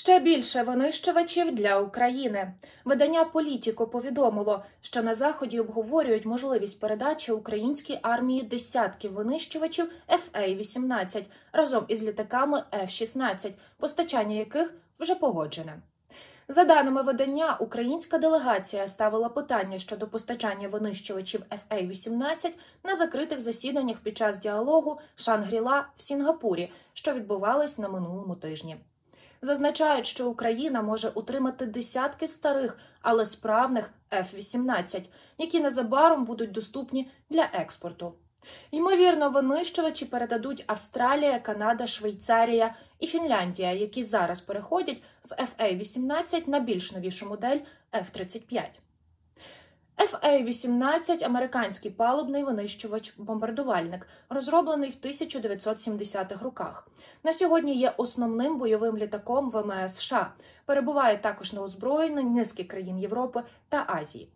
Ще більше винищувачів для України. Видання Політіко повідомило, що на заході обговорюють можливість передачі українській армії десятків винищувачів FA-18 разом із літаками F-16, постачання яких вже погоджене. За даними видання, українська делегація ставила питання щодо постачання винищувачів FA-18 на закритих засіданнях під час діалогу Шангріла в Сінгапурі, що відбувались на минулому тижні зазначають, що Україна може утримати десятки старих, але справних F-18, які незабаром будуть доступні для експорту. Ймовірно, винищувачі передадуть Австралія, Канада, Швейцарія і Фінляндія, які зараз переходять з FA-18 на більш новішу модель F-35. FA-18 – американський палубний винищувач-бомбардувальник, розроблений в 1970-х роках. На сьогодні є основним бойовим літаком ВМС США. Перебуває також на озброєнні низки країн Європи та Азії.